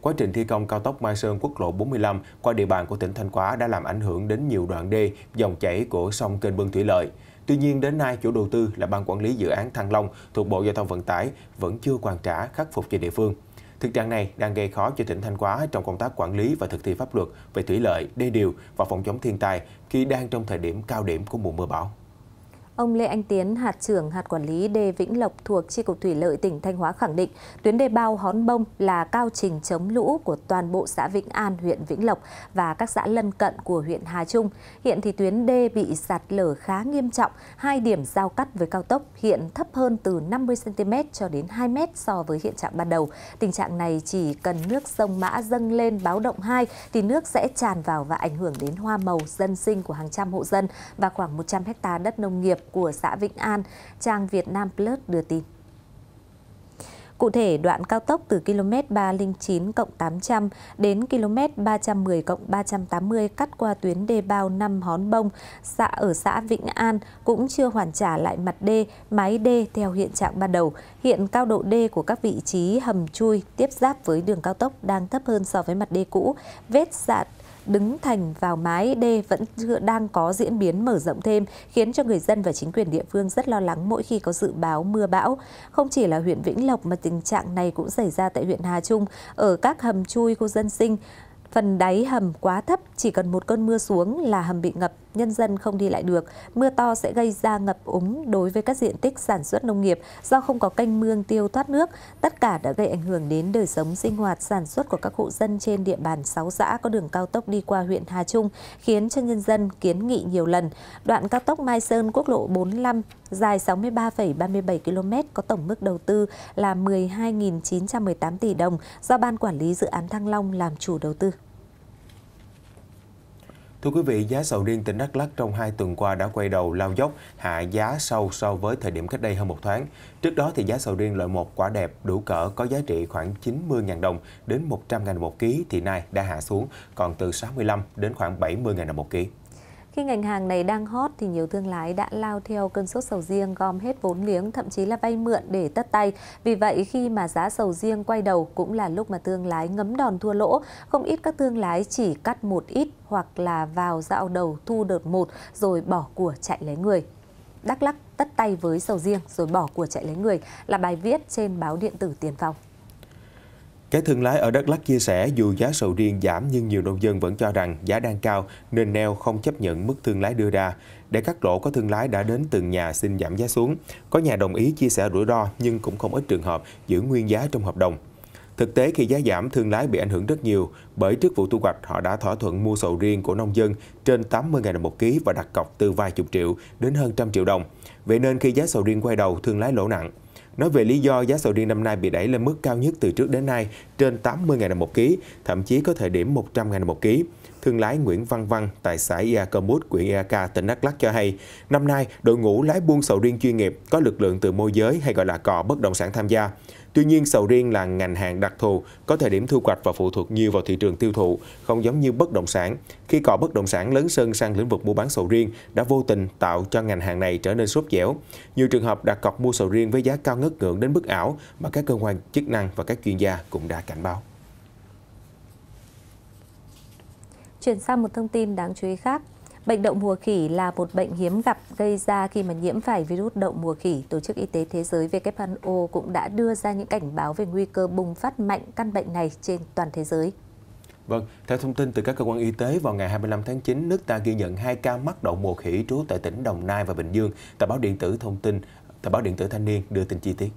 Quá trình thi công cao tốc Mai Sơn quốc lộ 45 qua địa bàn của tỉnh Thanh Hóa đã làm ảnh hưởng đến nhiều đoạn đê, dòng chảy của sông kênh Bương Thủy Lợi. Tuy nhiên, đến nay, chủ đầu tư là Ban Quản lý Dự án Thăng Long thuộc Bộ Giao thông Vận tải vẫn chưa hoàn trả khắc phục cho địa phương. Thực trạng này đang gây khó cho tỉnh Thanh Hóa trong công tác quản lý và thực thi pháp luật về thủy lợi, đê điều và phòng chống thiên tai khi đang trong thời điểm cao điểm của mùa mưa bão. Ông Lê Anh Tiến, hạt trưởng hạt quản lý đê Vĩnh Lộc thuộc Chi cục Thủy lợi tỉnh Thanh Hóa khẳng định, tuyến đê bao Hón Bông là cao trình chống lũ của toàn bộ xã Vĩnh An, huyện Vĩnh Lộc và các xã lân cận của huyện Hà Trung. Hiện thì tuyến đê bị sạt lở khá nghiêm trọng, hai điểm giao cắt với cao tốc hiện thấp hơn từ 50 cm cho đến 2 m so với hiện trạng ban đầu. Tình trạng này chỉ cần nước sông Mã dâng lên báo động 2 thì nước sẽ tràn vào và ảnh hưởng đến hoa màu dân sinh của hàng trăm hộ dân và khoảng 100 ha đất nông nghiệp của xã Vĩnh An, trang Việt Nam Plus đưa tin. Cụ thể, đoạn cao tốc từ km 309 cộng 800 đến km 310 cộng 380 cắt qua tuyến đê bao năm Hón Bông, xã ở xã Vĩnh An cũng chưa hoàn trả lại mặt đê, mái đê theo hiện trạng ban đầu. Hiện cao độ đê của các vị trí hầm chui tiếp giáp với đường cao tốc đang thấp hơn so với mặt đê cũ, vết sạt đứng thành vào mái đê vẫn đang có diễn biến mở rộng thêm, khiến cho người dân và chính quyền địa phương rất lo lắng mỗi khi có dự báo mưa bão. Không chỉ là huyện Vĩnh Lộc mà tình trạng này cũng xảy ra tại huyện Hà Trung, ở các hầm chui khu dân sinh. Phần đáy hầm quá thấp, chỉ cần một cơn mưa xuống là hầm bị ngập nhân dân không đi lại được. Mưa to sẽ gây ra ngập úng đối với các diện tích sản xuất nông nghiệp do không có canh mương tiêu thoát nước. Tất cả đã gây ảnh hưởng đến đời sống sinh hoạt sản xuất của các hộ dân trên địa bàn 6 xã có đường cao tốc đi qua huyện Hà Trung, khiến cho nhân dân kiến nghị nhiều lần. Đoạn cao tốc Mai Sơn quốc lộ 45 dài 63,37 km có tổng mức đầu tư là 12.918 tỷ đồng do Ban Quản lý Dự án Thăng Long làm chủ đầu tư. Thưa quý vị, giá sầu riêng tỉnh Đắk Lắk trong hai tuần qua đã quay đầu lao dốc, hạ giá sâu so với thời điểm cách đây hơn một tháng. Trước đó thì giá sầu riêng loại một quả đẹp đủ cỡ có giá trị khoảng 90.000 đồng đến 100.000 đồng một ký thì nay đã hạ xuống còn từ 65 đến khoảng 70.000 đồng một ký. Khi ngành hàng này đang hot thì nhiều thương lái đã lao theo cơn sốt sầu riêng gom hết vốn liếng, thậm chí là vay mượn để tất tay. Vì vậy khi mà giá sầu riêng quay đầu cũng là lúc mà thương lái ngấm đòn thua lỗ. Không ít các thương lái chỉ cắt một ít hoặc là vào dạo đầu thu đợt một rồi bỏ của chạy lấy người. Đắk lắc tất tay với sầu riêng rồi bỏ của chạy lấy người là bài viết trên báo điện tử Tiền Phong. Các thương lái ở Đắk Lắk chia sẻ dù giá sầu riêng giảm nhưng nhiều nông dân vẫn cho rằng giá đang cao nên neo không chấp nhận mức thương lái đưa ra. Để cắt lỗ có thương lái đã đến từng nhà xin giảm giá xuống. Có nhà đồng ý chia sẻ rủi ro nhưng cũng không ít trường hợp giữ nguyên giá trong hợp đồng. Thực tế khi giá giảm, thương lái bị ảnh hưởng rất nhiều bởi trước vụ thu hoạch họ đã thỏa thuận mua sầu riêng của nông dân trên 80.000 đồng một ký và đặt cọc từ vài chục triệu đến hơn trăm triệu đồng. Vậy nên khi giá sầu riêng quay đầu, thương lái lỗ nặng nói về lý do giá sầu riêng năm nay bị đẩy lên mức cao nhất từ trước đến nay trên 80.000 đồng một ký, thậm chí có thời điểm 100.000 đồng một ký. Thương lái Nguyễn Văn Văn tại xã Ia Mút, huyện Ia tỉnh Đắk Lắk cho hay, năm nay đội ngũ lái buôn sầu riêng chuyên nghiệp có lực lượng từ môi giới hay gọi là cò bất động sản tham gia. Tuy nhiên, sầu riêng là ngành hàng đặc thù, có thời điểm thu hoạch và phụ thuộc nhiều vào thị trường tiêu thụ, không giống như bất động sản. Khi cọ bất động sản lớn sân sang lĩnh vực mua bán sầu riêng đã vô tình tạo cho ngành hàng này trở nên sốt dẻo. Nhiều trường hợp đặt cọc mua sầu riêng với giá cao ngất ngưỡng đến mức ảo mà các cơ quan chức năng và các chuyên gia cũng đã cảnh báo. Chuyển sang một thông tin đáng chú ý khác. Bệnh đậu mùa khỉ là một bệnh hiếm gặp gây ra khi mà nhiễm phải virus đậu mùa khỉ. Tổ chức Y tế Thế giới WHO cũng đã đưa ra những cảnh báo về nguy cơ bùng phát mạnh căn bệnh này trên toàn thế giới. Vâng, theo thông tin từ các cơ quan y tế, vào ngày 25 tháng 9, nước ta ghi nhận 2 ca mắc đậu mùa khỉ trú tại tỉnh Đồng Nai và Bình Dương. Tờ báo điện tử thông tin, tờ báo điện tử Thanh niên đưa tin chi tiết.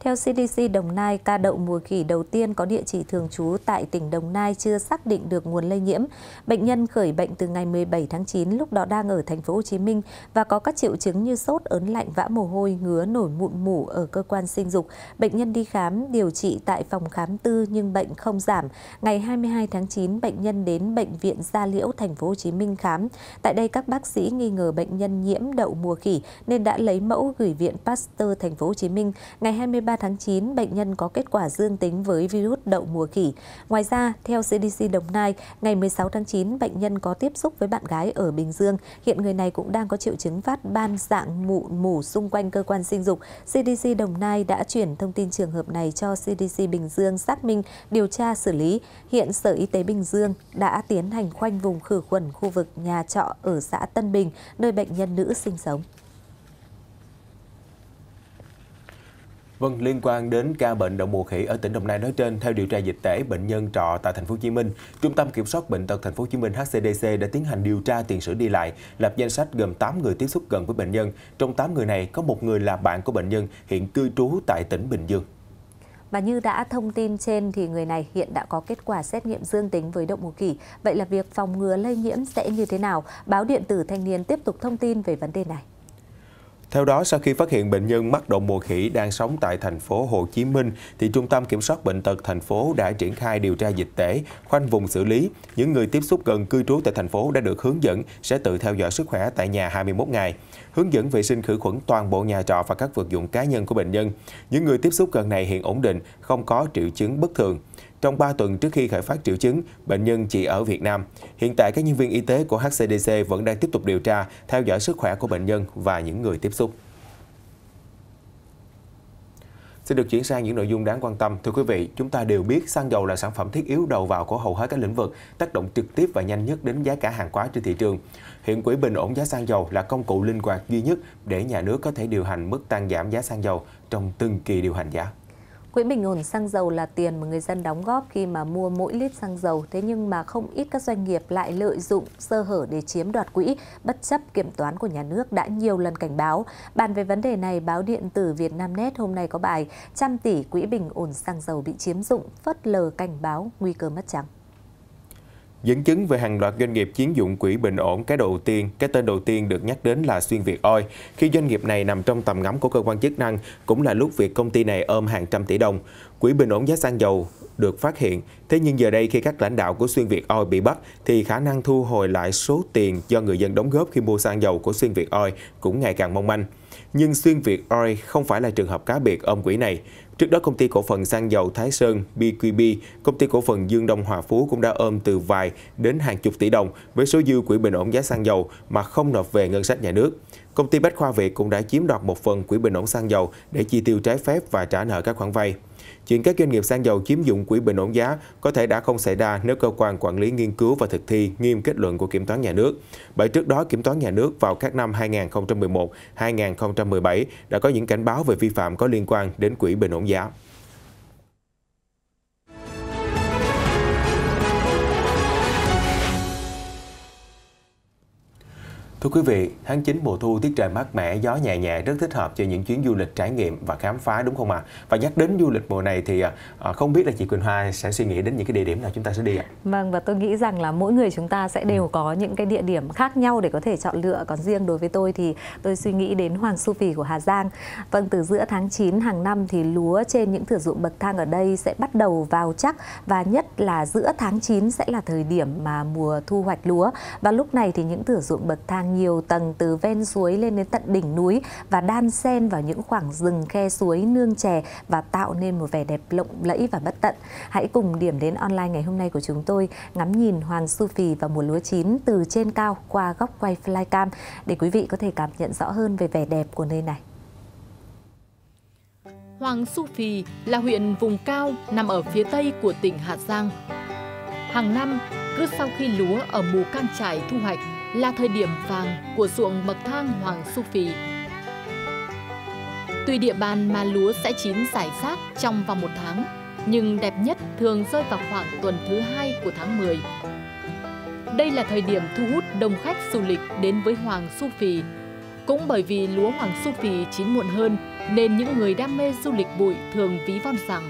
Theo CDC Đồng Nai, ca đậu mùa khỉ đầu tiên có địa chỉ thường trú tại tỉnh Đồng Nai chưa xác định được nguồn lây nhiễm. Bệnh nhân khởi bệnh từ ngày 17 tháng 9, lúc đó đang ở thành phố Hồ Chí Minh và có các triệu chứng như sốt, ớn lạnh, vã mồ hôi, ngứa, nổi mụn mủ ở cơ quan sinh dục. Bệnh nhân đi khám điều trị tại phòng khám tư nhưng bệnh không giảm. Ngày 22 tháng 9, bệnh nhân đến bệnh viện Gia Liễu thành phố Hồ Chí Minh khám. Tại đây các bác sĩ nghi ngờ bệnh nhân nhiễm đậu mùa khỉ nên đã lấy mẫu gửi viện Pasteur thành phố Hồ Chí Minh. Ngày 23 23 tháng 9, bệnh nhân có kết quả dương tính với virus đậu mùa khỉ. Ngoài ra, theo CDC Đồng Nai, ngày 16 tháng 9, bệnh nhân có tiếp xúc với bạn gái ở Bình Dương. Hiện người này cũng đang có triệu chứng phát ban dạng mụn mủ xung quanh cơ quan sinh dục. CDC Đồng Nai đã chuyển thông tin trường hợp này cho CDC Bình Dương xác minh, điều tra xử lý. Hiện Sở Y tế Bình Dương đã tiến hành khoanh vùng khử khuẩn khu vực nhà trọ ở xã Tân Bình, nơi bệnh nhân nữ sinh sống. Vâng, liên quan đến ca bệnh đậu mùa khỉ ở tỉnh Đồng Nai nói trên, theo điều tra dịch tễ bệnh nhân trọ tại thành phố Hồ Chí Minh, Trung tâm Kiểm soát bệnh tật thành phố Hồ Chí Minh HCDC đã tiến hành điều tra tiền sử đi lại, lập danh sách gồm 8 người tiếp xúc gần với bệnh nhân. Trong 8 người này có một người là bạn của bệnh nhân hiện cư trú tại tỉnh Bình Dương. Và như đã thông tin trên thì người này hiện đã có kết quả xét nghiệm dương tính với động mùa khỉ. Vậy là việc phòng ngừa lây nhiễm sẽ như thế nào? Báo điện tử Thanh niên tiếp tục thông tin về vấn đề này. Theo đó, sau khi phát hiện bệnh nhân mắc đậu mùa khỉ đang sống tại thành phố Hồ Chí Minh, thì Trung tâm Kiểm soát Bệnh tật thành phố đã triển khai điều tra dịch tễ, khoanh vùng xử lý. Những người tiếp xúc gần cư trú tại thành phố đã được hướng dẫn sẽ tự theo dõi sức khỏe tại nhà 21 ngày, hướng dẫn vệ sinh khử khuẩn toàn bộ nhà trọ và các vật dụng cá nhân của bệnh nhân. Những người tiếp xúc gần này hiện ổn định, không có triệu chứng bất thường. Trong 3 tuần trước khi khởi phát triệu chứng, bệnh nhân chỉ ở Việt Nam. Hiện tại, các nhân viên y tế của HCDC vẫn đang tiếp tục điều tra, theo dõi sức khỏe của bệnh nhân và những người tiếp xúc. Sẽ được chuyển sang những nội dung đáng quan tâm. Thưa quý vị, chúng ta đều biết xăng dầu là sản phẩm thiết yếu đầu vào của hầu hết các lĩnh vực, tác động trực tiếp và nhanh nhất đến giá cả hàng hóa trên thị trường. Hiện quỹ bình ổn giá xăng dầu là công cụ linh hoạt duy nhất để nhà nước có thể điều hành mức tăng giảm giá xăng dầu trong từng kỳ điều hành giá. Quỹ bình ổn xăng dầu là tiền mà người dân đóng góp khi mà mua mỗi lít xăng dầu, thế nhưng mà không ít các doanh nghiệp lại lợi dụng sơ hở để chiếm đoạt quỹ, bất chấp kiểm toán của nhà nước đã nhiều lần cảnh báo. Bàn về vấn đề này, báo điện tử Việt Nam Net hôm nay có bài trăm tỷ quỹ bình ổn xăng dầu bị chiếm dụng, phớt lờ cảnh báo nguy cơ mất trắng. Dẫn chứng về hàng loạt doanh nghiệp chiếm dụng quỹ bình ổn cái đầu tiên, cái tên đầu tiên được nhắc đến là Xuyên Việt oi Khi doanh nghiệp này nằm trong tầm ngắm của cơ quan chức năng, cũng là lúc việc công ty này ôm hàng trăm tỷ đồng. Quỹ bình ổn giá xăng dầu được phát hiện. Thế nhưng giờ đây khi các lãnh đạo của Xuyên Việt oi bị bắt thì khả năng thu hồi lại số tiền do người dân đóng góp khi mua xăng dầu của Xuyên Việt oi cũng ngày càng mong manh. Nhưng Xuyên Việt oi không phải là trường hợp cá biệt ôm quỹ này. Trước đó, công ty cổ phần xăng dầu Thái Sơn BQB, công ty cổ phần Dương Đông Hòa Phú cũng đã ôm từ vài đến hàng chục tỷ đồng với số dư quỹ bình ổn giá xăng dầu mà không nộp về ngân sách nhà nước. Công ty Bách Khoa Việt cũng đã chiếm đoạt một phần quỹ bình ổn xăng dầu để chi tiêu trái phép và trả nợ các khoản vay. Chuyện các doanh nghiệp xăng dầu chiếm dụng quỹ bình ổn giá có thể đã không xảy ra nếu cơ quan quản lý nghiên cứu và thực thi nghiêm kết luận của Kiểm toán nhà nước. Bởi trước đó, Kiểm toán nhà nước vào các năm 2011, 2017 đã có những cảnh báo về vi phạm có liên quan đến quỹ bình ổn giá. Thưa quý vị, tháng 9 mùa thu tiết trời mát mẻ, gió nhẹ nhẹ rất thích hợp cho những chuyến du lịch trải nghiệm và khám phá đúng không ạ? À? Và nhắc đến du lịch mùa này thì à, à, không biết là chị Quỳnh Hoa sẽ suy nghĩ đến những cái địa điểm nào chúng ta sẽ đi ạ? À? Vâng và tôi nghĩ rằng là mỗi người chúng ta sẽ đều ừ. có những cái địa điểm khác nhau để có thể chọn lựa. Còn riêng đối với tôi thì tôi suy nghĩ đến Hoàng Su Phi của Hà Giang. Vâng từ giữa tháng 9 hàng năm thì lúa trên những thửa ruộng bậc thang ở đây sẽ bắt đầu vào chắc và nhất là giữa tháng 9 sẽ là thời điểm mà mùa thu hoạch lúa và lúc này thì những thửa ruộng bậc thang nhiều tầng từ ven suối lên đến tận đỉnh núi và đan xen vào những khoảng rừng khe suối nương chè và tạo nên một vẻ đẹp lộng lẫy và bất tận. Hãy cùng điểm đến online ngày hôm nay của chúng tôi ngắm nhìn Hoàng Su Phì và mùa lúa chín từ trên cao qua góc quay flycam để quý vị có thể cảm nhận rõ hơn về vẻ đẹp của nơi này. Hoàng Su Phì là huyện vùng cao nằm ở phía tây của tỉnh Hà Giang. Hàng năm, cứ sau khi lúa ở mùa cam trải thu hoạch, là thời điểm vàng của ruộng bậc thang Hoàng Su Phi. Tuy địa bàn mà lúa sẽ chín giải rác trong vòng một tháng, nhưng đẹp nhất thường rơi vào khoảng tuần thứ hai của tháng 10. Đây là thời điểm thu hút đông khách du lịch đến với Hoàng Su Phi. Cũng bởi vì lúa Hoàng Su Phi chín muộn hơn, nên những người đam mê du lịch bụi thường ví von rằng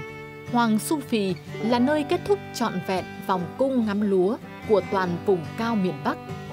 Hoàng Su Phi là nơi kết thúc trọn vẹn vòng cung ngắm lúa của toàn vùng cao miền Bắc.